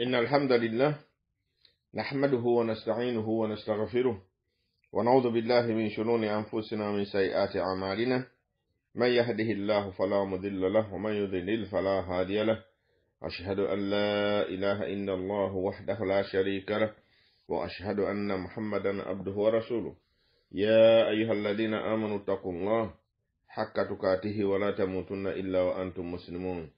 إن الحمد لله نحمده ونستعينه ونستغفره ونعوذ بالله من شنون أنفسنا ومن سيئات أعمالنا من يهده الله فلا مذل له ومن يذلل فلا هادي له أشهد أن لا إله إلا الله وحده لا شريك له وأشهد أن محمدا عبده ورسوله يا أيها الذين آمنوا اتقوا الله حق تقاته ولا تموتن إلا وأنتم مسلمون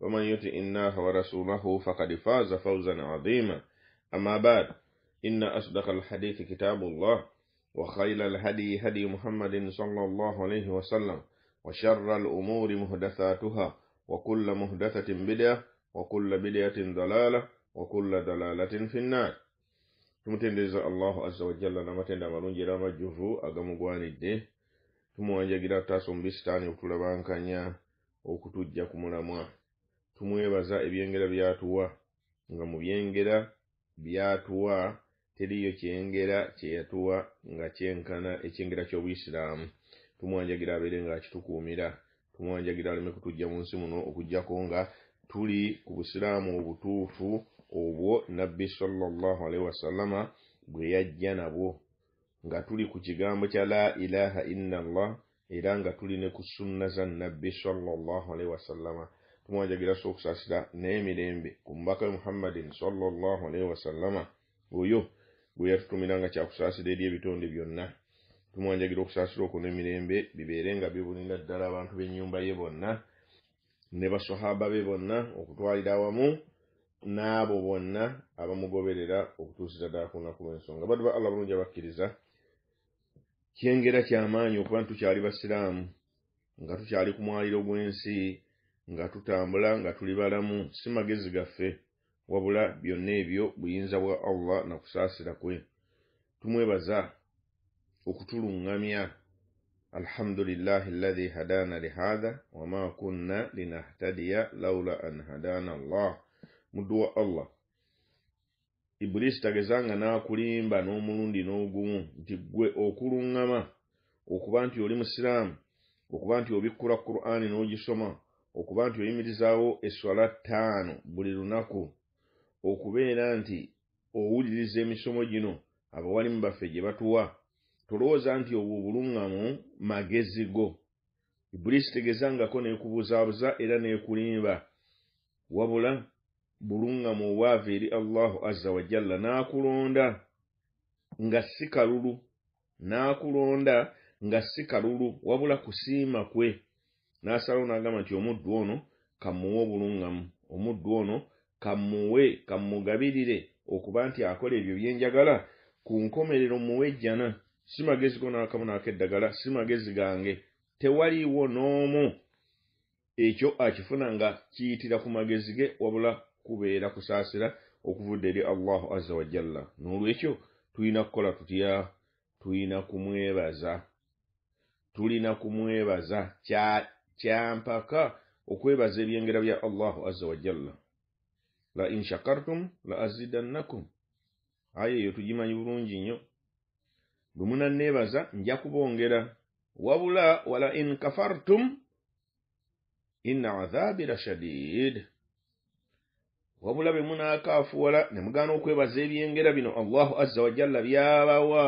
ومن يتئ الله ورسوله فقد فاز فوزا عظيما أما بعد إن أصدق الحديث كتاب الله وخير الهدي هدي محمد صلى الله عليه وسلم وشر الأمور مهدثاتها وكل مهدثة بدعة وكل بدعة ضلالة وكل دلالة في النار تمتندز الله عز وجل نمتند مرون جرام جفو أغم قواني دي تمو أجا قدر تاسم بستاني وكل بانكانيا وكتوجا كمنا tumwebaza ebyengera byatuwa nga mu byengera byatuwa teriyo kyengera kyeyatuwa nga kyenkana ekyengera ky'obuisiraamu tumwanjagira abeere ngaakitukuumira tumwanjagira aleme kutujja mu nsi muno okugjako nga tuli ku busiraamu obutuufu obwo nabbi salllah alaihi wasallama bwe yajja nabwo nga tuli ku kigambo kya la ilaha illa llah era nga tuli ne ku sunna za nabbi salllah alaihi wasallama kumwajagira so okusaasira n'emirembe ku mubaka we muhammadin salllahu alaihi wasallama oyo gwe yatutumira nga kyakusaasira eri ebitonde byonna tumwanjagira okusaasira okwo n'emirembe bibeere nga bibunira ddala abantu b'ennyumba ye bonna ne basahaba be bonna okutwalira awamu n'abo bonna abamugoberera okutuusiza ddala ku lunaku lw'ensonga badde ba allah bulungi abakkiriza kyengera kyamaanyi okuba nitukyali basiraamu nga tukyali ku mwaliro gw'ensi nga tutambula nga tuli balamu si magezi gaffe wabula byonna ebyo buyinza bwa allah na kusaasira kwe tumwebaza okutuluŋŋamya alhamdulillahi allahi hadana lihatha wama kunna linahtadiya laula an hadana allah muddu wa allah iburisi tagezanga n'akulimba n'omulundi n'ogumu nti ggwe okuluŋŋama okuba nti oli musiraamu okuba nti obikkula kuruani n'ogisoma okuba nti oyimirizaawo eswala ttaano buli lunaku okubeera nti owuliriza emisomo gino abawalimu baffe gye batuwa tolowooza nti obwo obuluŋŋamu magezi go iburisi tegezangako n'ekubuzaabuza era n'ekulimba wabula buluŋŋamu obwava eri allahu azza wajjalla n'akulonda nga si kalulu n'akulonda nga si kalulu wabula kusiima kwe n'asalawo n'agamba nti omuddu ono kamuwe obulungamu omuddu ono kamuwe kamugabirire okuba nti akola ebyo byenjagala ku nkomerero muwejjana si magezi go n'akamu n'ako eddagala si magezi gange tewaliiwo n'omu ekyo akifuna nga kiyitira ku magezi ge wabula kubeera kusaasira okuvudde eri allahu azza wajalla n'olwekyo tulina kukola tutya tulina kumwebaza tulina kumwebaza kyampaka okwebaza ebyengera bya allahu azza wajalla la in shakartum la azidannakum aya eyo tugimanyi bulungi nnyo bwe munanneebaza nja kubongera wabula wala in kafartum inna adhabi la shadid wabula bwe munaakaafuwala ne mugaana okwebaza ebyengera bino allahu azza wajalla byabawa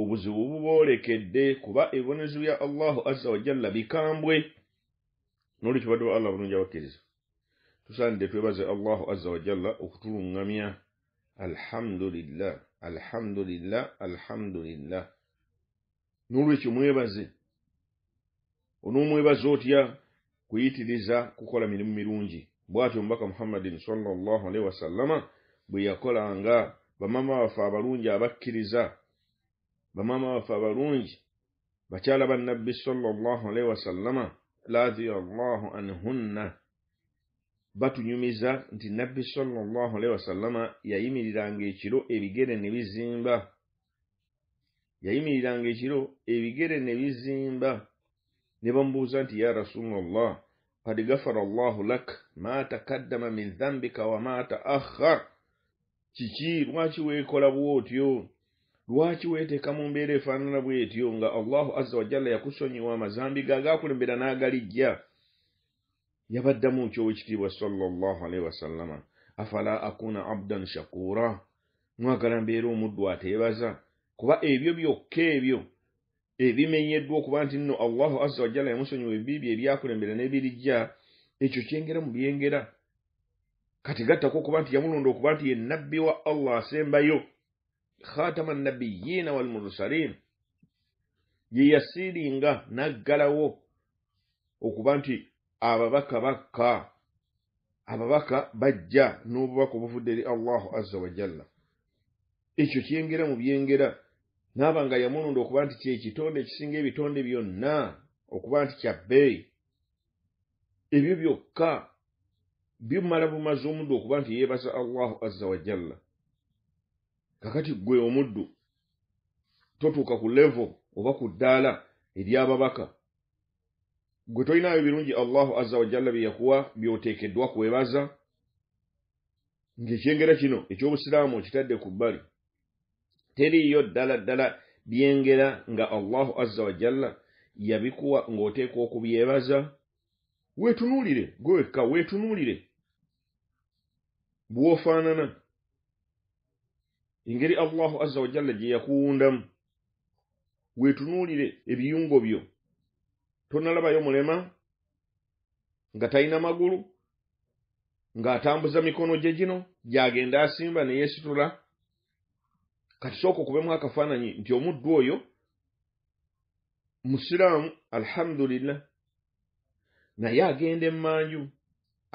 obuzibu bubwolekedde kuba ebibonerezo bya allahu azza wajalla bikambwe nolwekyo badde wa allah bulungi abakkiriza tusaanidde twebaze allahu azza wajalla okutulungamya alhamdulillah alhamdulillah alhamdulillah nolwekyo mwebaze onoomwebaza otya kuyitiriza kukola mirimu mirungi bwatyo omubaka muhammadin salllahu alaihi wasallama bwe yakolanga bamama baffe abalungi abakkiriza bamaama baffe abalungi bakyala bannabbi salllahalihi wasallama radiallahu anhunna batunyumiza nti nabbi salllahalihi wasallama yayimiriranga ekiro ebigere ne bizimba yayimiriranga ekiro ebigere ne bizimba ne bamubuuza nti ya rasulllah kad gafara allahu lak ma takaddama min dhambika wa ma taakhar kiki lwaki weekola bwotyo lwaki weeteeka mu mbeera efaanana bwetyo nga allahu azza wajalla yakusonyiwa amazambi ge agaakulembera n'agalijja yabaddamu nkyo wekitiibwa salllahalihi wasallama afala akuuna abdan shakuura mwagala mbeera omuddu ateebaza kuba ebyo byokka ebyo ebimenyeddwa okuba nti nno allahu azza wajalla yamusonyiwa ebibi ebyakulembera n'ebirijja ekyo kyengera mu byengera kati gattako okuba nti yamulonda okuba nti ye nabbi wa allah asembayo khatama nabiyina wal mursalin yeyasiringa naggalawo okuba nti ababaka bakka ababaka bajja n'obubaka obuvudde eri allahu azza wajalla ekyo kyengera mu byengera naaba nga yamulonda okuba nti kyekitonde ekisinga ebitonde byonna okuba nti kyabbeeyi ebyo byokka bimala bumazi omuddu okuba nti yeebaza allahu azza wajalla kakati gwe omuddu totuuka ku levo oba ku ddaala eryababaka gwe tolinayo birungi allahu azza wajalla byeyakuwa byoteekeddwa kwebaza ng'ekyengera kino ekyobusiraamu okitadde ku bbali teriiyo ddala ddala byengera nga allahu azza wajalla yabikuwa ng'oteekwa okubyebaza weetunuulire gwe wekka weetunuulire bw'ofaanana ingeri Allahu azza wa jalla je yakuunda wetunulire ebiyungo byo tonalaba yomulema nga taina magulu ng'atambuza mikono gye gino gyagenda asimba ne yeesitula kati sooka okubemu akafaananyi nti omuddu oyo musiraamu alhamdulillah naye agenda emmanju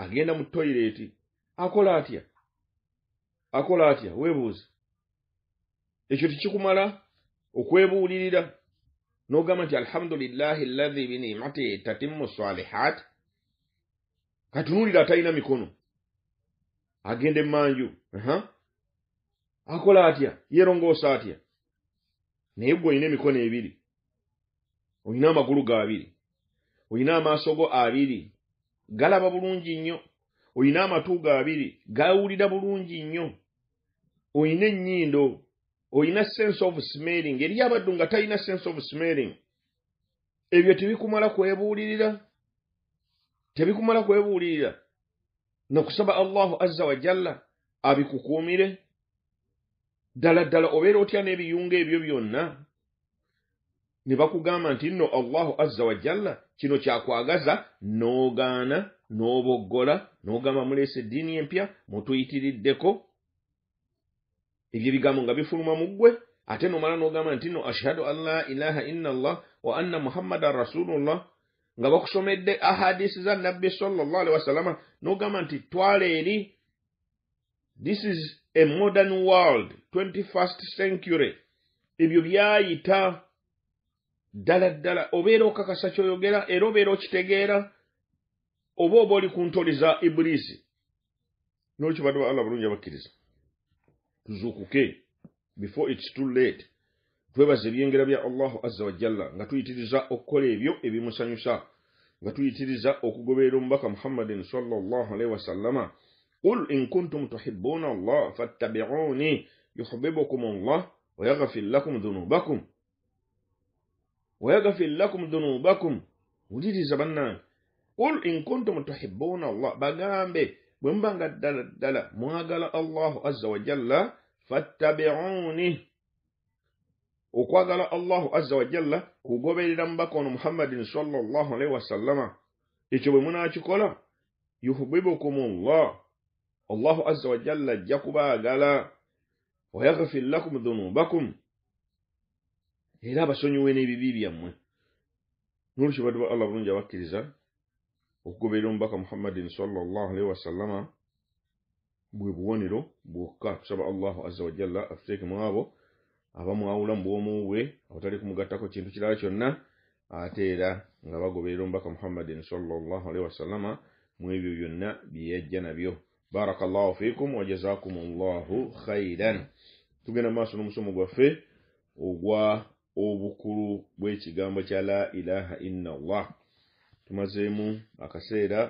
agenda mu toyireeti akola atya akola atya weebuuza ekyo tekikumala okwebuulirira n'ogamba nti alhamdulillahi llahi binimati tatimmu salihat katunuulira atalina mikono agenda emmanju akola atya yerongoosa atya naye gwe olina emikono ebiri olina amagulu gaabiri olina amaaso go abiri galaba bulungi nnyo olina amatu gaabiri gawulira bulungi nnyo olina ennyindo olina sense of smelling eri abaddu nga talina sense of smelling ebyo tebikumala kwebuulirira tebikumala kwebuulirira nokusaba allahu azza wajalla abikukuumire ddala ddala obeera otya n'ebiyunga ebyo byonna ne bakugamba nti nno allahu azza wajalla kino kyakwagaza n'ogaana n'oboggola n'ogamba muleesa eddiini empya mutuyitiriddeko ebyo bigambo nga bifuluma mu ggwe ate nomala n'ogamba nti no ashhadu an la ilaha illallah wa anna muhammadan rasulullah nga bakusomedde ahadisi za nabbi salllah alihi wasalama n'ogamba nti twala eri this is a modern world 21st century ebyo byayita ddala ddala obeera okakasa kyoyogera era obeera okitegeera oba oba oli ku ntoli za iburisi nolwekyo badde ba allah bulungi abakkiriza tuzuukuke before its too late twebaza ebyengera bya allahu azza wajalla nga tuyitiriza okukola ebyo ebimusanyusa nga tuyitiriza okugoberera omubaka muhammadin salllahalaihi wasallama qul in kuntum tuhibbuuna allah fattabiuuni yuhibbukum allah wayaghfir lakum dhunubakum wayaghfir lakum dhunubakum wuliriza bannange qul in kuntum tuhibbuuna allah bagambe بمبنغ الدل دل ما قال الله عز وجل فاتبعوني okwagala allahu azza wajalla kugoberera mubaka ono muhammadin salllah alaihi wasallama ekyo bwe munakikola yuhibbukum llah allahu azza wajalla ajja kubaagala wayaghfir lakum dhunubakum era abasonyiwe n'ebibi byammwe nolwekyo badde ba allah bulungi abakkiriza okugobera omubaka muhammadin salllah alihi wasallama bwe buwonero bwokka tusaba allahu aza wajalla atuteekemu abo abamwawula mu bw'omu bwe abatali kumugattako kintu kirala kyonna ate era nga bagoberera omubaka muhammadin salllah alihi wasallama mu ebyo byonna bye yajja nabyo baraka llahu fiikum wajazakum llahu khairan tugenda maaso n'omusomo gwaffe ogwa obukulu bw'ekigambo kya la ilaha illa allah tumazeemu akaseera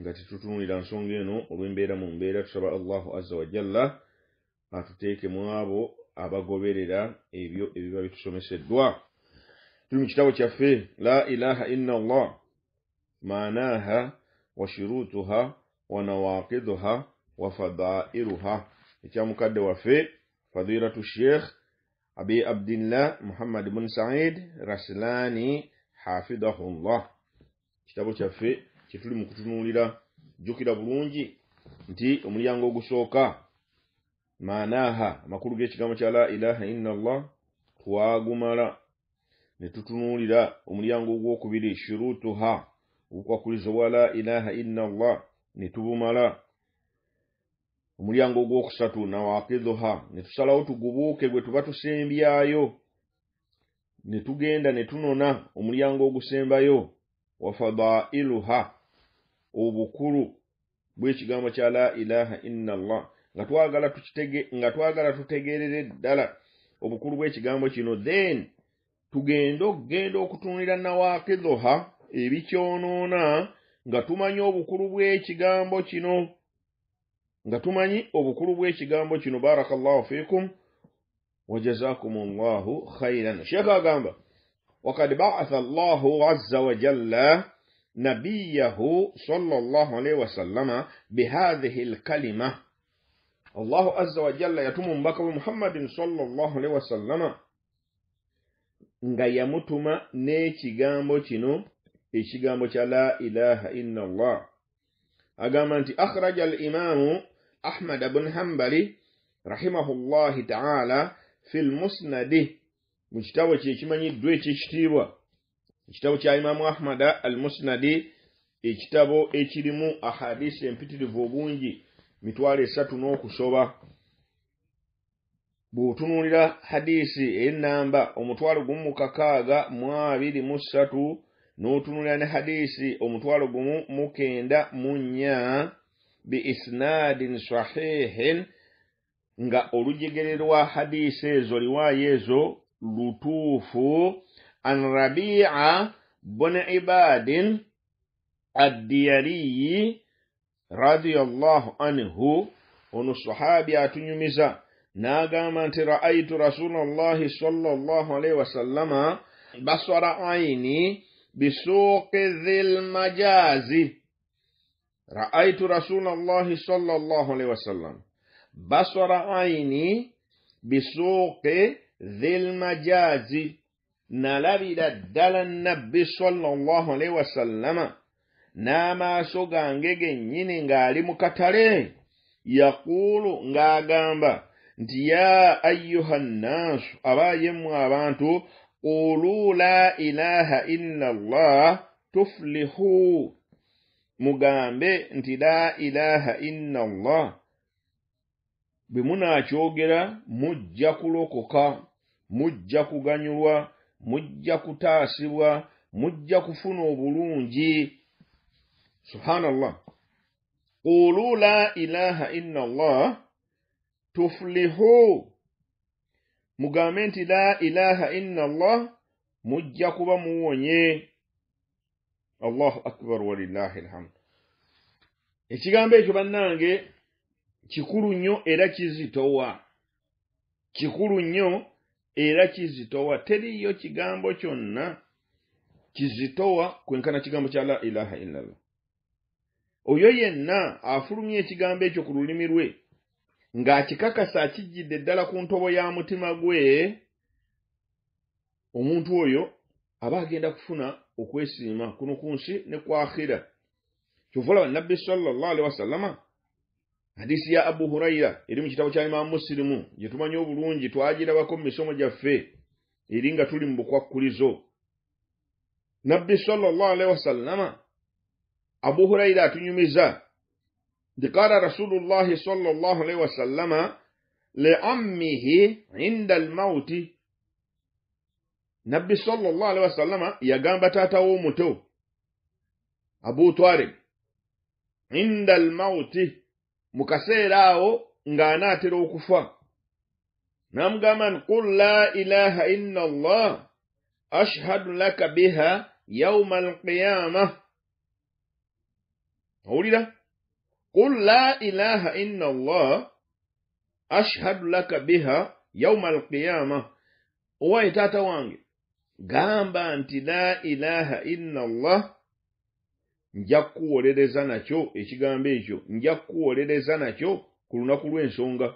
nga tetutunulira nsonga eno olw'embeera mu mbeera tusaba allahu azza wajalla atuteeke mu abo abagoberera ebyo ebiba bitusomeseddwa tuli mu kitabo kyaffe la ilaha ina allah manaha wa shurutuha wa wa fadairuha ekyamukadde waffe fadiratu sheikh abi abdillah muhammad bun said raslani hafidahullah kitabo kyaffe kyetuli mu kutunuulira jjukira bulungi nti omulyango ogusooka manaha amakulu g'ekigambo kya la ilaha inallah twagumala ne tutunuulira omulyango ogwokubiri shurutuha obukwakulizo bwa la ilaha inallah ne tubumala omulyango ogwokusatu nawakidhuha ne tusalawo tugubuuke gwe tuba tusembyayo ne tugenda ne tunona omulyango ogusembayo wafadailuha obukulu bw'ekigambo kya la ilaha inallah nga twagala tukitege nga twagala tutegeerere ddala obukulu bw'ekigambo kino then tugende okugenda okutunulira nawakidhoha ebikyonoona nga tumanyi obukulu bw'ekigambo kino nga tumanyi obukulu bw'ekigambo kino baraka llahu fikum wajazakum llahu khairan sheekh agamba وقد بعث الله عز وجل نبيه صلى الله عليه وسلم بهذه الكلمة الله عز وجل يتم بك محمد صلى الله عليه وسلم nga yamutuma n'ekigambo kino ekigambo kya la ilaha illallah agamba nti akhraja alimamu ahmad bun hambali rahimahullah taala fi lmusnadi mu kitabo kye ekimanyiddwa ekyekitiibwa ekitabo kya imamu ahmada al musnadi ekitabo ekirimu ahadisi empitirivu obungi mitwalo esatu n'okusoba bw'otunuulira hadisi enamba omutwalo gumu mu kakaaga mu abiri mu ssatu n'otunuulira ne hadisi omutwalo gumu mu kenda mu nnya bi isnadin sahihin nga olujegere lwa hadisi ezo liwaayo ezo لطوف عن ربيع بن عباد الديري رضي الله عنه ونصحابي أتنمزا ناقام أنت رأيت رسول الله صلى الله عليه وسلم بصر عيني بسوق ذي المجاز رأيت رسول الله صلى الله عليه وسلم بصر عيني بسوق dhilmajaazi nalabira ddala nnabbi salllah alaihi wasallama n'amaaso gange gennyini ng'ali mu katale yaquulu ng'agamba nti ya ayuha nnaasu abaayemmu abantu quluu la ilaha illa llah tuflihu mugambe nti la ilaha illa llah bwe munaakyogera mujja kulokoka mujja kuganyulwa mujja kutaasibwa mujja kufuna obulungi subhanallah qulu la ilaha ina allah tuflihu mugambe nti la ilaha ina allah mujja kuba muwonye allahu akbar walilahi lhamdu ekigambo ekyo bannange kikulu nnyo era kizitowa kikulu nnyo era kizitowa teriyo kigambo kyonna kizitowa kwenkana kigambo kya la ilaha illallah oyo yenna afulumya ekigambo ekyo ku lulimi lwe ng'akikakasa akijjidde eddala ku ntobo ya mutima gwe omuntu oyo aba agenda kufuna okwesiima kuno ku nsi ne kwakhira kyova olaba nabbi sallallah alihi wasallama hadisi ya abu hurayra eri mu kitabo kya imamu musirimu gye tumanyi obulungi twagirabako mu misomo gyaffe eri nga tuli mu bukwakkulizo nabbi salllah alihi wasallama abu hurayra atunyumiza nti qala rasulullahi salllah alihi wasallama liammihi inda almauti nabbi salllah alihi wasallama yagamba taatawo omuto abu twalib inda almauti mu kaseera awo ng'anaatera okufa n'amugamba nti kul la ilaha inna allah ashhadu laka biha yauma alqiyama owulira qul la ilaha inna allah ashhadu laka biha yauma alqiyama owaye taata wange gamba nti la ilaha inna allah nja kukuwolereza nakyo ekigambo ekyo nja kukuwolereza nakyo ku lunaku lw'ensonga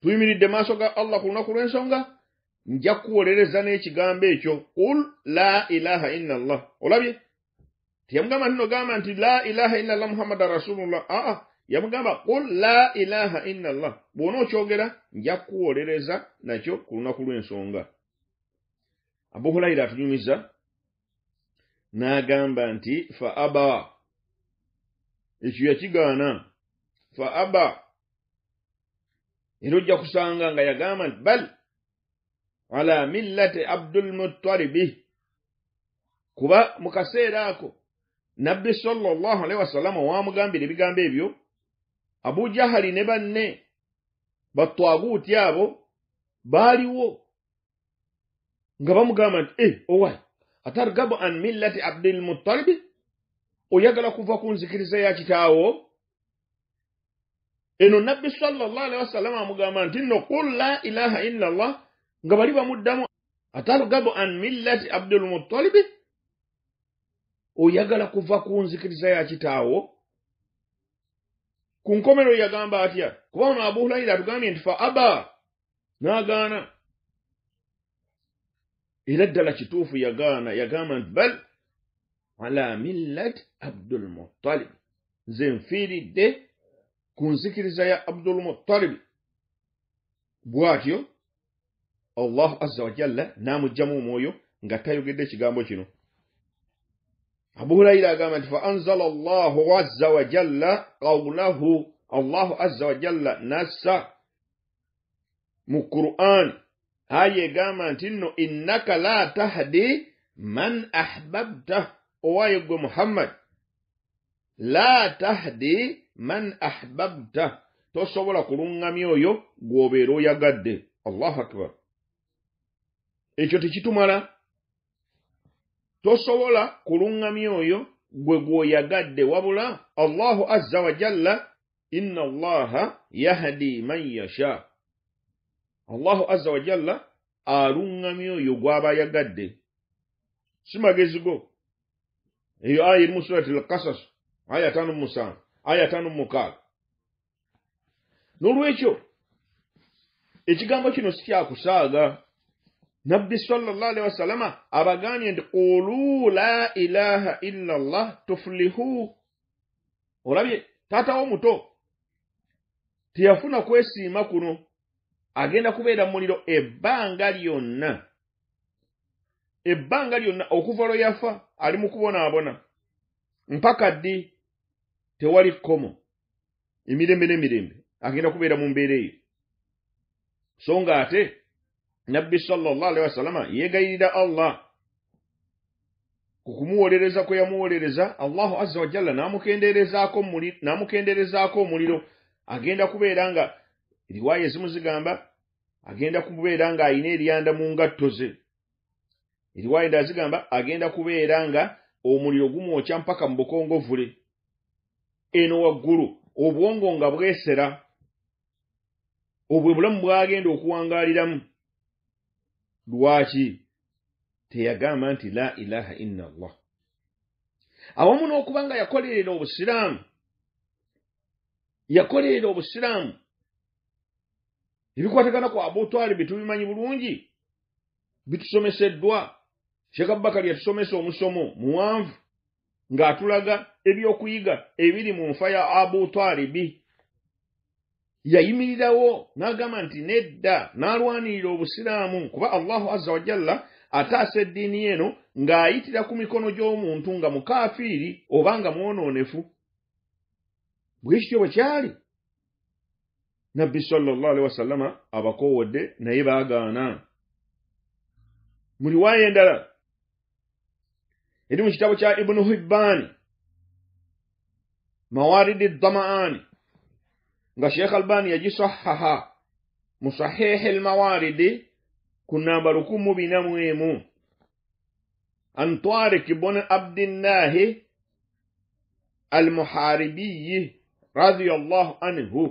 tuyimiridde maaso ga allah ku lunaku lw'ensonga nja kukuwolereza n'ekigambo ekyo ul la ilaha ina llah olabye teyamugamba nino gamba nti la ilaha ina llah muhammada rasulullah aa yamugamba ul la ilaha ina llah bw'ona okyogera nja kukuwolereza nakyo ku lunaku lw'ensonga abu hurayira atunyumiza n'agamba nti fa aba ekyo yakigaana fa aba era ojja kusanga nga yagamba nti bal ala millati abdulmutalibi kuba mu kaseera ako nabbi salllah alaihi wasallama wamugambira ebigambo ebyo abujahali ne banne batwaguuti abo baaliwo nga bamugamba nti e eh, owai atargabu an millati abdilmutalibi oyagala kuva ku nzikiriza ya kitaawo eno nabbi salllahalihi wasallama amugamba nti no qul la ilaha illallah nga bali bamuddamu atargabu an millati abdilmutalibi oyagala kuva ku nzikiriza ya kitaawo ku nkomero yagamba atya kuba ono abuhulaira atugambye nti fa aba n'agaana era ddala kituufu yagaana yagamba nti bal ala millat abdulmutalibi nze nfiiridde ku nzikiriza ya abdulmutalibi bw'atyo allahu azza wajalla n'amugjamu omwoyo nga tayogedde ekigambo kino abu hurayira agamba nti faanzala allahu azza wajalla qawlahu allahu azza wajalla nassa mu qur'ani ha yegamba nti nno innaka la tahdi man ahbabta owaayo gwe muhammad la tahdi man ahbabta tosobola kuluŋŋamya oyo gw'obeera oyagadde allahu akbar ekyo tekitumala tosobola kuluŋŋamya oyo gwe gw'oyagadde wabula allahu azza wa jalla inna allaha yahdi man yashaa allahu azza wajalla aluŋŋamya oyo gw'aba ayagadde si magezi go eyo aya erimu surat alkasas aya ataano mumusanvu aya ataano mumukaaga n'olwekyo ekigambo kino sikyakusaaga nabbi salallah alihi wasallama abagambye nti quluu la ilaha illa allah tuflihu olabye taata womuto teyafuna kwesiima kuno agenda kubeera muliro ebbanga lyonna ebbanga lyonna okuva lwe yafa ali mu kubonaabona mpaka ddi tewali kkomo emirembe n'emirembe agenda kubeera mu mbeera eyo so nga ate nabbi salllahalihi wasallama yeegayirira allah ku kumuwolereza kwe yamuwolereza allahu azza wajalla n'amukenderezaako omuliro agenda kubeera nga riwaaya ezimu zigamba agenda kubeera ng'alina eryanda mu ngatto ze eriwayinda zigamba agenda kubeera nga omuliro gumwokya mpaka mu bukongovule eno waggulu obwongo nga bwesera obwe bulamu bwagenda okuwangaaliramu lwaki teyagamba nti la ilaha ina allah awamu n'okuba nga yakolerera obusiraamu yakolerera obusiraamu ebikwatagana ku abotwali byetubimanyi bulungi bitusomeseddwa sheka bakari yatusomesa omusomo muwanvu ng'atulaga ebyokuyiga ebiri mu nfa ya abu twalibi yayimirirawo n'agamba nti nedda n'alwanirira obusiraamu kuba allahu azza wajalla ataasa eddiini eno ng'ayitira ku mikono gy'omuntu nga mukafiiri oba nga mwonoonefu bwekityo bwe kyali nabbi sallallahu alaihi wasallama abakowodde naye baagaana mu riwaaya endala eri mu kitabo kya ibunu hibbaani mawaridi ddamaani nga sheikh albani yagisahaha mu sahihi lmawaridi ku namba lukumu bina mu emu an tariki buni abdillahi almuharibiyi radiallahu anhu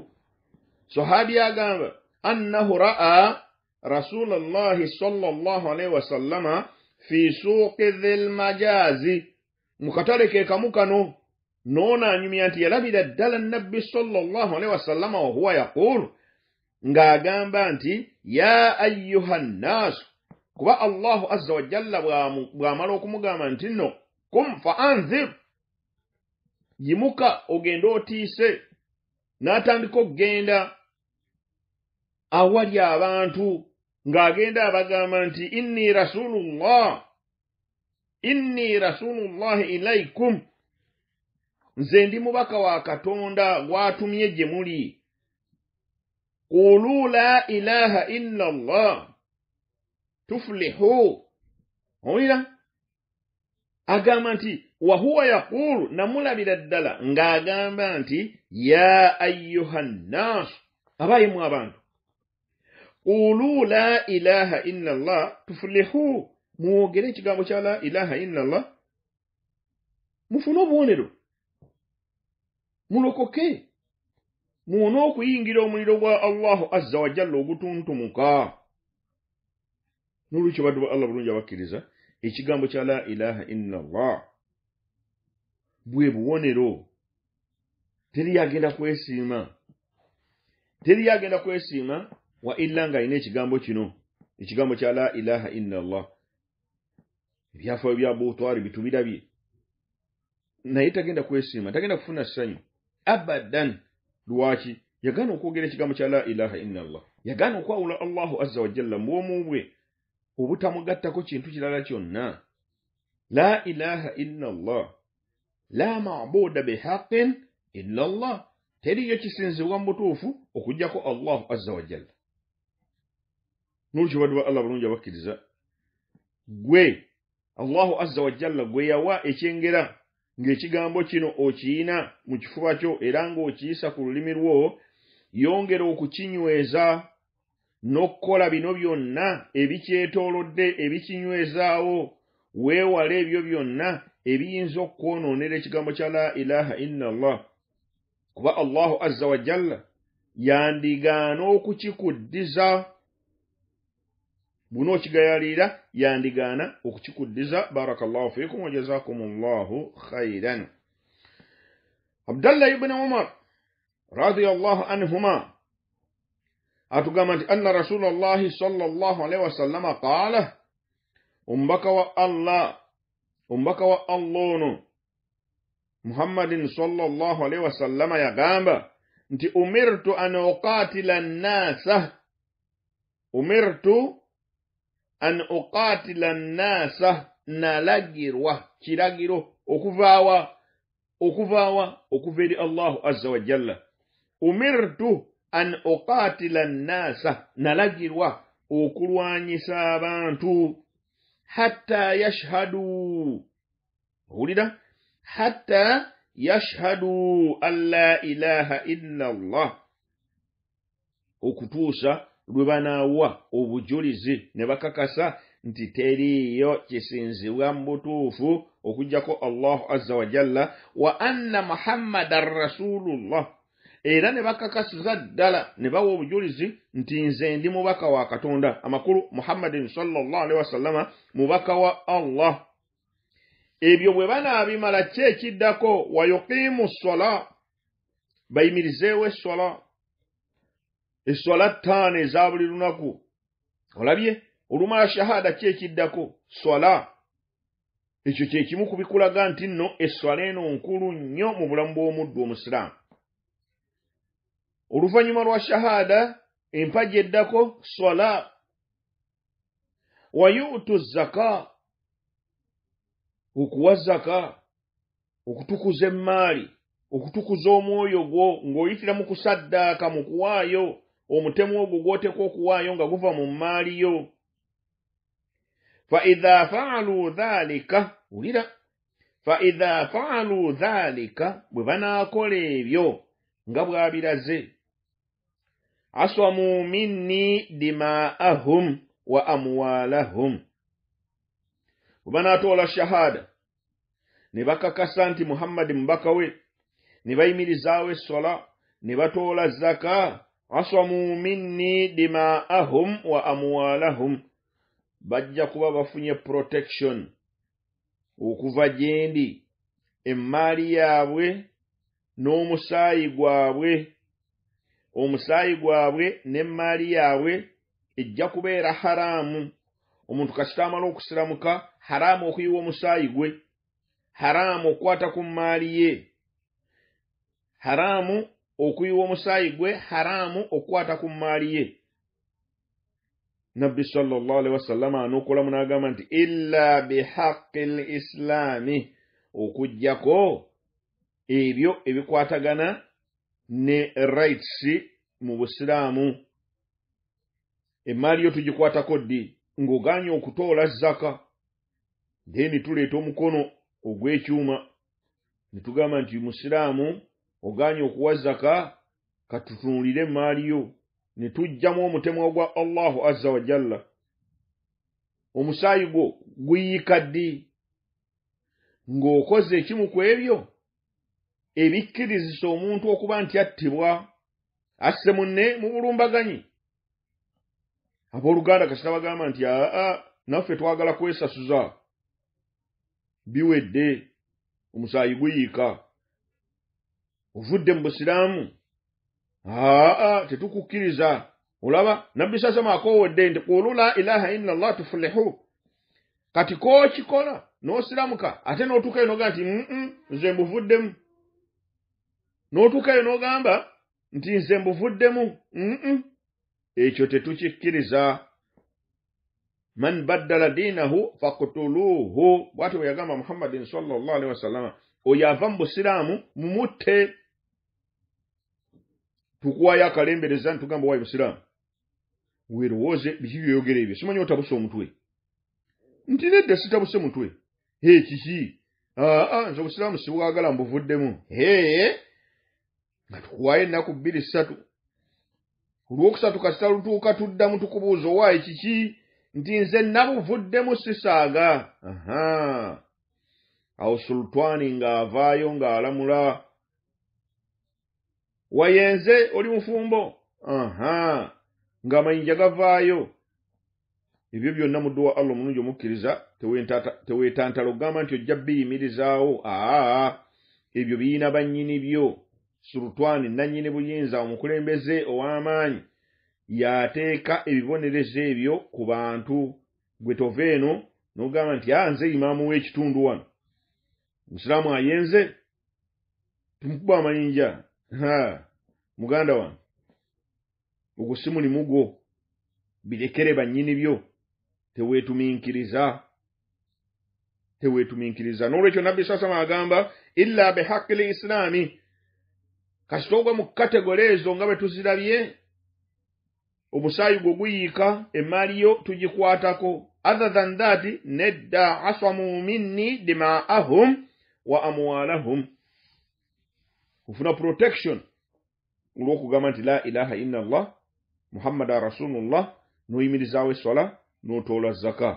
sahabi agamba annahu raa rasulallahi sallallahu alaihi wasallama fi suuqi dhilmajazi mu katale ke kamu kano noona anyumya nti yalabira ddala nabbi sallallahu alaihi wasallama wahuwa yaqulu ng'agamba nti ya ayuha nnaasu kuba allahu azza wajalla bw'amala okumugamba nti nno kum fa anzir yimuka ogende otiise n'atandika okugenda awali abantu ng'agenda abagamba nti inni rasulullah inni rasulullahi ilaikum nze ndi mubaka wa katonda gwatumye gye muli kulu la ilaha illa llah tufulihu owulira agamba nti wahuwa yaqulu namulabira ddala ng'agamba nti ya ayuha nnasu abaayimu abantu olwo la ilaha illallah tufulihu mwogere ekigambo kya la ilaha illallah mufune obubonero mulokoke muwone okuyingira omuliro gwa allahu azza wajalla ogutuntumuka nolwekyo abantu ba allah bulungi abakkiriza ekigambo kya la ilaha illallah bwe buwonero teriyagenda kwesiima teriyagenda kwesiima wa illa ng'alina ekigambo kino ekigambo kya la ilaha illallah ebyafaayo bya butwari bitubirabye naye tagenda kwesiima tagenda kufuna ssanyu abadan lwaki yagaana okwogera ekigambo kya la ilaha illallah yagaana okwawula allahu azza wajalla mubwomu bwe obutamugattako kintu kirala kyonna la ilaha illallah la mabuda bihaqin illallah teriyo kisinzibwa mu butuufu okugjako allahu azza wajalla n'olukibadiba allah balungi abakkiriza gwe allahu azza wajalla gwe yawa ekyengera ng'ekigambo kino okiyina mu kifuba kyo era ng'okiyisa ku lulimi lwo yongera okukinyweza n'okukola bino byonna ebikyetoolodde ebikinywezaawo weewala ebyo byonna ebiyinza okukwonoonera ekigambo kya la ilaha illallah kuba allahu azza wajalla yandigaana okukikuddiza buno okigayaalirira yandigaana okukikuddiza barakallahu fikum wajazakum llahu khairan abdallah ibuni umar radiallahu anhuma atugamba nti anna rasulallahi salllah alaihi wasallama qaala omubaka wa allah omubaka wa allah ono muhammadin salllah alaihi wasallama yagamba nti umirtu an uqatila nnasa umirtu an okatila nnaasa nalagirwa kiragiro okuvaawa okuvaawa okuva eri allahu azza wajalla umirtu an okatila nnaasa nalagirwa okulwanyisa abantu hatta yashhadu owulira hatta yashhadu an la ilaha illa allah okutuusa lwe banaawa obujulizi ne bakakasa nti teriiyo kisinzibwa mu butuufu okugjako allahu azza wajalla wa anna muhammadan rasulullah era ne bakakasiza ddala ne bawa obujulizi nti nze ndi mubaka wa katonda amakulu muhammadin salllahalihi wasallama mubaka wa allah ebyo bwe banaabimala ki ekiddako wayuqiimu ssola bayimirizeewo essola eswala ttaano eza buli lunaku olabye olumala shahada ki ekiddako swala ekyo kye kimu ku bikulaga nti nno eswala eno nkulu nnyo mu bulamu bw'omuddu omusiraamu oluvannyuma lwa shahada empaja eddako swala wayuutu zaka okuwa zaka okutukuza emmaali okutukuza omwoyo gwo ng'oyitira mu kusaddaaka mu kuwaayo omutemu ogwo gwoteka okuwaayo nga guva mu maaliyo faiha faalu halika wulira faiha faalu halika bwe banaakola ebyo nga bwabiraze aswamu minni dimaahum wa amwalahum bwe banaatoola shahada ne bakakasa nti muhammadi mubaka we ne bayimirizaawo essola ne batoola zaka asamu minni dimaahum wa amwalahum bajja kuba bafunye protection okuva gyendi emmaali yaabwe n'omusaayi gwabwe omusaayi gwabwe n'emmaali yaabwe ejja kubeera haraamu omuntu kasita amala okusiramuka haraamu okuyiwa omusaayi gwe haraamu okukwata ku mmaali ye haraamu okuyiwa omusaayi gwe haraamu okukwata ku mmaali ye nabbi sawasalama anookolamu n'agamba nti illa bihaqi l isilaami okugjako ebyo ebikwatagana ne rights mu busiraamu emmaali yo tugikwatako ddi ng'oganye okutoola zaka then tuleeta omukono ogw'ekyuma ne tugamba nti musiraamu oganye okuwa zaka katutunulire emaali yo ne tujjamu omutemu ogwa allahu azza wajalla omusaayi gwo guyiika ddi ng'okoze ekimu ku ebyo ebikkirizisa omuntu okuba nti attibwa asse munne mu bulumbaganyi abooluganda kasita bagamba nti aa naffe twagala kwesasuza biwedde omusaayi guyiika ovudde mu busiraamu aa tetukukkiriza olaba nabbi sasama akowodde nti olu la ilaha ila llah tufulihu kati kokikola n'osiramuka ate n'otuukayo nogamba nti mm nze mbuvuddemu n'otuukayo n'ogamba nti nze mbuvuddemu mm ekyo tetukikkiriza man baddala diinahu fakutuluuhu bwati bwe yagamba muhammadin sallllah alihi wasallama oyo ava mu busiraamu mumutte tukuwayo akalembereza nitugamba wayi musiraamu weerowooze biki byoyogera ebyo simanyi otabuse omutwe nti nedda sitabuse mutwe e kiki aa ah, ah, nze obusiraamu sibwagala mbuvuddemu ee nga tukuwayo ennaku bbiri ssatu olwokusatu kasita lutuuka tuddamu tukubuuza owaayo kiki nti nze nabuvuddemu sisaaga aha awo sultwani ng'avaayo ng'alamula wayenze oli mufumbo aha nga mayinja gavaayo ebyo byonna muddu wa allah omulungi omukkiriza teweetantala okugamba nti ojja biyimirizaawo aa ebyo biyina bannyini byo surutwani nannyini buyinza omukulembeze ow'amaanyi yateeka ebibonerezo ebyo ku bantu gwe tova eno n'ogamba nti a nze imaamu w'ekitundu wano musiraamu ayenze tumukuba amayinja Ha, muganda wa. Ogusimu ni mugo. Bilekere banyini byo. Tewetu minkiriza. Tewetu minkiriza. Norecho nabi sasa magamba. Illa behakili islami. Kastogwa mukate golezo ngawe tuzidabie. Obusayu guguyika. Emario tujikuatako. Other than that, nedda aswamu minni dima ahum wa amualahum. kufuna protection olwokugamba nti la ilaha ina llah muhammada rasulullah noyimirizawo esola notoola zaka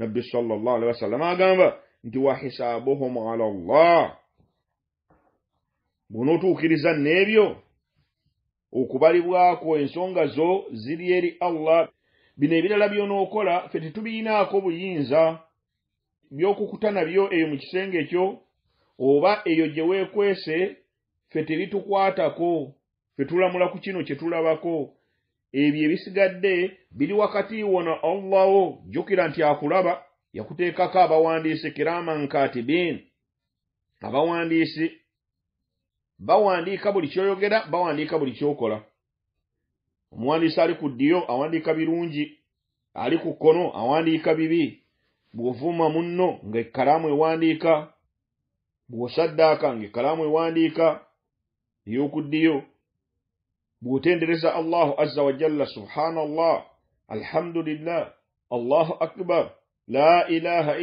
nabbi salllah alihi wasallam agamba nti wahisabuhum ala llah bwonootuukiriza n'ebyo okubalibwako ensonga zo ziri eri allah bino ebirala byonookola fe tetubiinaako buyinza byokukuta nabyo eyo mu kisenge ekyo oba eyo gye weekwese ffe teritukwatako ffe tulamula ku kino kye tulabako ebyo ebisigadde biri wakati wona allahwo jjukira nti akulaba yakuteekako abawandiisi kiraman katibin abawandiisi bawandiika buli kyoyogera bawandiika buli kyokola omuwandiisi ali ku ddiyo awandiika birungi ali ku kkono awandiika bibi bw'ovuuma munno ng'ekkalaamu ewandiika bw'osaddaaka ng'ekkalaamu ewandiika niyokuddiyo bwotendereza allahu azza wa jalla subhanallah alhamdulillah allahu akbar la ilaha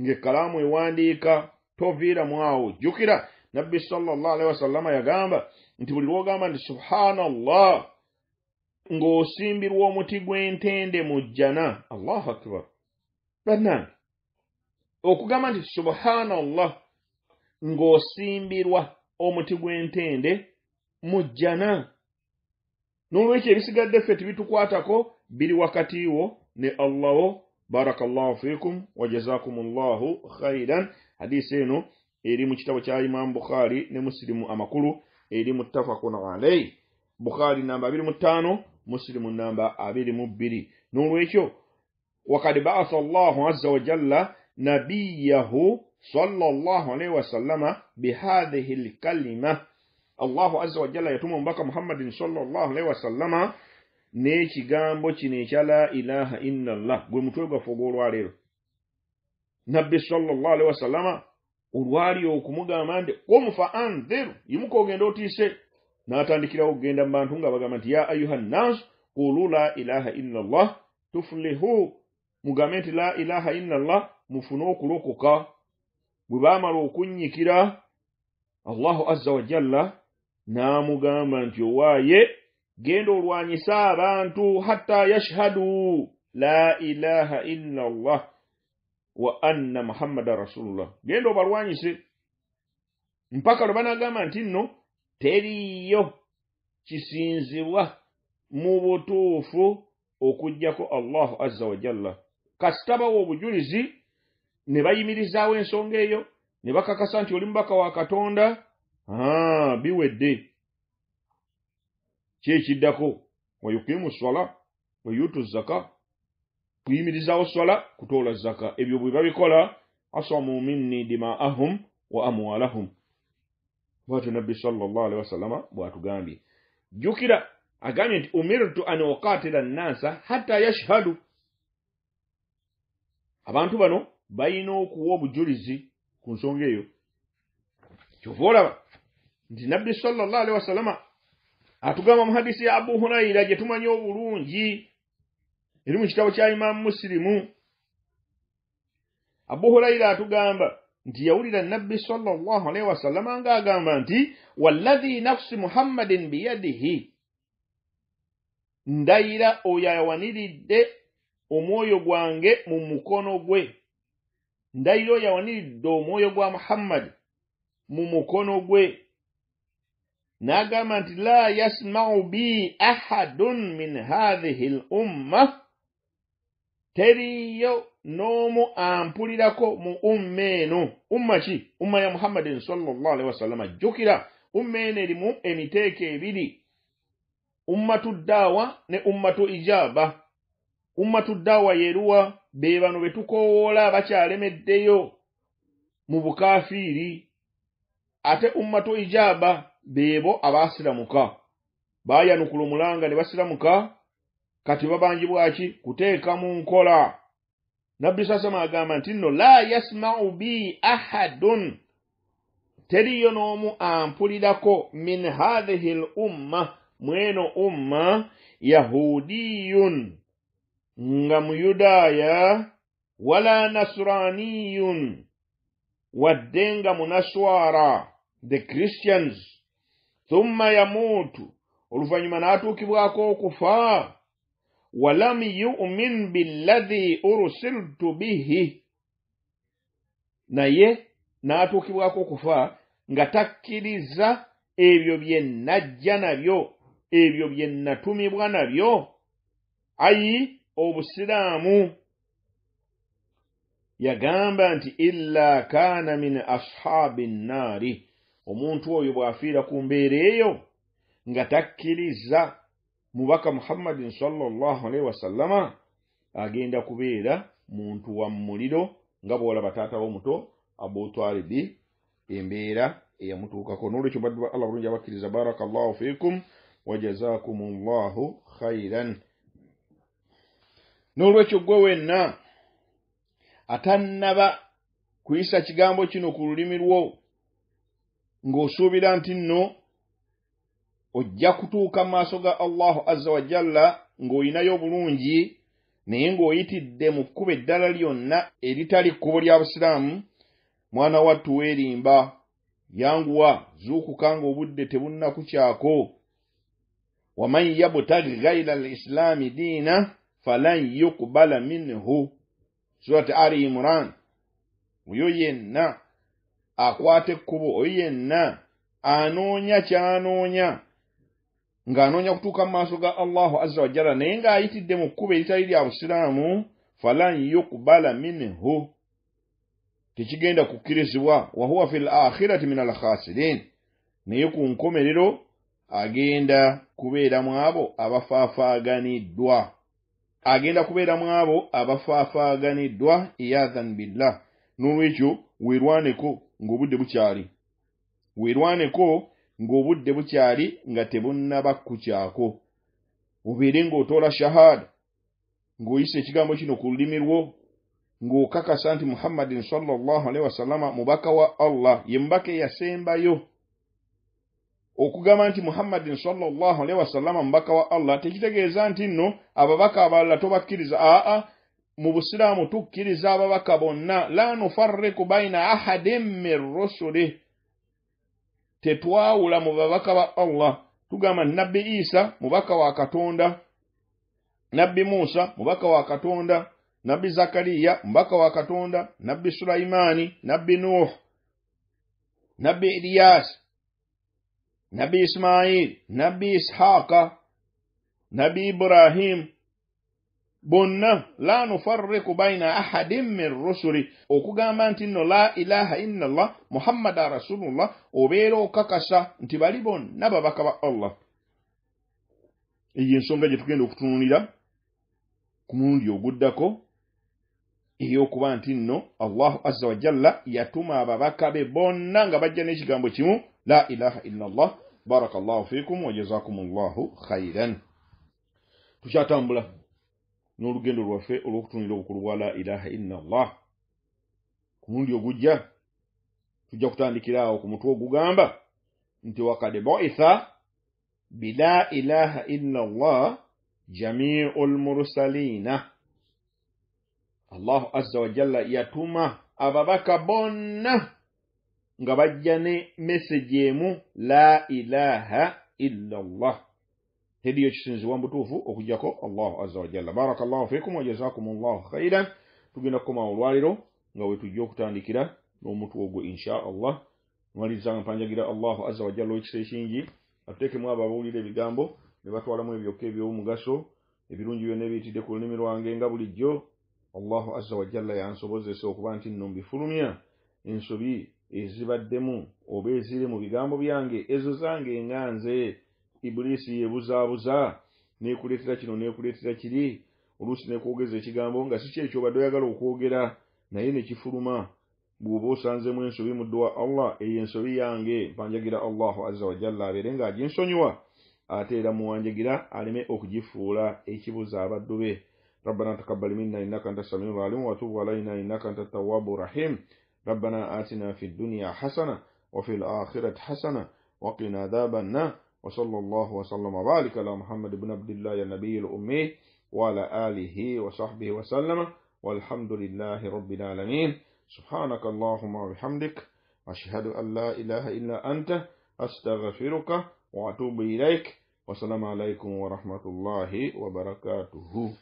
nge kalamu ewandiika toviiramu awo jjukira nabbi salllah alihi wasallama yagamba nti buli lwogamba nti subhanallah ng'osimbirwa omuti gw'entende mu jjana allahu akbar bannange okugamba nti subhanallah ng'osimbirwa omuti gw'entende mu jjana n'olwekyo ebisigadde ffe tebitukwatako biri wakati wo ne allahwo baraka llahu fikum wajazakum llahu khairan hadisi eno eri mu kitabo kya imamu bukhaari ne musirimu amakulu eri muttafakun alayi bukhaari namba abiri mu ttaano musirimu namba abiri mu bbiri n'olwekyo wakad baatha llahu azza wajalla nabiyahu sallallahu alaihi wasallama bihadhihi lkalima allahu aza wajalla yatuma omubaka muhammadin sallallahu alaihi wasallama n'ekigambo kino ekya la ilaha illallah gwe mutwe gwaffe ogw'olwaleero nabbi sallallahu alaihi wasallama olwali okumugamba nti qumu fa andhiru yimuka ogenda otiise n'atandikirawo okugenda mu bantu nga bagamba nti ya ayuha nnaasu la ilaha illallah tufulihu mugambe nti la ilaha illallah mufune okulokoka bwe baamala okunnyikira allahu azza wajalla n'amugamba nti owaaye genda olwanyisa abantu hatta yashhadu la ilaha illa allah wa anna muhammadan rasulullah genda obalwanyise mpaka lwe banagamba nti nno teriiyo kisinzibwa mu butuufu okugjako allahu azza wajalla kasitabawo obujulizi ne bayimirizaawo ensonga eyo ne bakakasa nti oli mubaka wa katonda biwedde ki ekiddako wayukimu swala wayutu zaka kuyimirizaawo swala kutoola zaka ebyo bwe babikola asamu minni dimaahum wa amwalahum bwatyo nabbi salllahalhi wasallama bwatugambye jjukira agambye nti umirtu an okatira nnansa hatta yashhadu abantu bano balina okuwa obujulizi ku nsonga eyo kyova olaba nti nabbi salllah alihi wasalama atugamba mu hadisi ya abu hurayira gye tumanyi obulungi eri mu kitabo kya imamu musirimu abu hurayira atugamba nti yawulira nabbi salllah alihi wasalama ngaagamba nti wallahi nafsi muhammadin biyadihi ndayira oyo ayawaniridde omwoyo gwange mu mukono gwe ndayiro yawaniridde omwoyo gwa muhammadi mu mukono gwe n'agamba nti la yasimau bi ahadun min hathihi l umma teriyo n'omu ampulirako mu umma eno umma ki umma ya muhammadin salllah alihi wasallama jjukira umma eno erimu emiteeka ebiri ummatu ddaawa ne ummatu ijaaba ummatu ddaawa yeruwa be bano be tukoowoola bakyalemeddeyo mu bukafiiri ate ummato ijaba beebo abaasiramuka baayanukula omulanga ne basiramuka kati babanjibwaki kuteeka mu nkola nabbi sasama agamba nti nno la yasimau bi ahadun teriyo n'omu ampulirako min hathihi l umma mweno umma yahudiyun nga muyudaaya wala nasuraniyun wadde nga munaswara the christians thumma yamuutu oluvannyuma n'atuukibwako okufa walam yumin billadhi urusiltu bihi naye n'atuukibwako okufa nga takkiriza ebyo bye najja nabyo ebyo bye natumibwa nabyo ayi obusiraamu yagamba nti illa kaana min ashaabi nnaari omuntu oyo bw'afiira ku mbeera eyo nga takkiriza mubaka muhammadin salllahalihi wasallama agenda kubeera muntu wa muliro nga bwolaba taata womuto abutalibi embeera eyamutuukako n'olwekyo badduba allah bulungi abakkiriza barakallahu fiikum wajazaakum llahu khairan n'olwekyo gwe wenna atannaba kuyisa kigambo kino ku lulimi lwo ng'osuubira nti nno ojja kutuuka mu maaso ga allahu azza wa jalla ng'olinayo obulungi naye ng'oyitidde mu kkuba eddala lyonna eritali kkubo lya busiraamu mwana wattu weerimba yanguwa zuukuka ng'obudde tebunnakukyako waman yabutagi gayira al isilaami diina falan yokubala minhu surat ali imuran oyo yenna akwata ekkubo oyo yenna anoonya kyanoonya ng'anoonya kutuuka mu maaso ga allahu azza wajalla naye ng'ayitidde mu kkubo eritali lya busiraamu falan yokubala minhu tekigenda kukkirizibwa wahuwa fi l akhirati min al khasirin naye ku nkomerero agenda kubeera mu abo abafaafaaganiddwa agenda kubeera mu abo abafaafaaganiddwa yathan billah n'olwekyo weerwaneko ng'obudde bukyali weerwaneko ng'obudde bukyali nga tebunnabakkukyako obeere ng'otoola shahaada ng'oyisa ekigambo kino ku lulimi lwo ng'okakasa nti muhammadin sallallahu alaihi wasallama mubaka wa allah ye mubaka eyasembayo okugamba nti muhammadin salllahalhi wasallama mubaka wa allah tekitegeeza nti nno ababaka abalala tobakkiriza aa mu busiraamu tukkiriza ababaka bonna la nufariku baina ahadin min rusuli tetwawula mu babaka ba allah tugamba nti nabbi isa mubaka wa katonda nabbi musa mubaka wa katonda nabbi zakariya mubaka wa katonda nabbi sulayimaani nabbi nuuhu nabbi eriyasi نبي اسماعيل نبي اسحاق نبي ابراهيم بنا لا نفرق بين احد من الرسل وكما انت انه لا اله الا الله محمد رسول الله وبيرو ككسا انت بالبن نبابك الله eyensonga gye tugenda okutunuulira ku mulundi oguddako ey'okuba nti nno allahu azza wajalla yatuma ababaka be bonna nga bajja n'ekigambo kimu لا إله إلا الله بارك الله فيكم وجزاكم الله خيرا tukyatambula n'olugendo lwaffe olw'okutunira obukulu bwa la ilaha illallah ku mulundi ogujja tujja kutandikira awo ku mutwe ogugamba nti wakad buitha bila ilaha illallah jamiu lmursalina allahu azza wajalla yatuma ababaka bonna nga bajja ne meseji emu la ilaha illallah teriyo kisinzibwa mubutuufu okugjako allahu aza wajalla baraka llahu fikum wajazakumllahu khaira tugenda kukomawo olwaliro nga we tujja okutandikira n'omutwe ogwo insha allah malirizanga mpanjagira allahu aza wajalla ow'ekisa ekingi atuteekemu abo abawulira ebigambo ne batwalamu ebyokka eby'omugaso ebirungi byonna ebiyitidde ku lulimi lwange nga bulijjo allahu aza wajalla yansobozesa okuba nti nno mbifulumya ensobi ezibaddemu oba eziri mu bigambo byange ezo zange nga nze iburisi yebuzaabuza neekuleetera kino neekuleetera kiri oluusi nekwogeza ekigambo nga si kyekyo badde oyagala okwogera naye nekifuluma bw'oba osanzemu ensobi muddu wa allah eyo ensobi yange mpanjagira allahu aza wajalla abeere ng'aginsonyiwa ate era muwanjagira aleme okugifuula ekibuzo abaddu be ربنا تقبل منا إنك أنت السميع العليم وتب علينا إنك أنت التواب الرحيم ربنا آتنا في الدنيا حسنة وفي الآخرة حسنة وقنا عذاب النار وصلى الله وسلم وبارك على محمد بن عبد الله النبي الأمي وعلى آله وصحبه وسلم والحمد لله رب العالمين سبحانك اللهم وبحمدك أشهد أن لا إله إلا أنت أستغفرك وأتوب إليك والسلام عليكم ورحمة الله وبركاته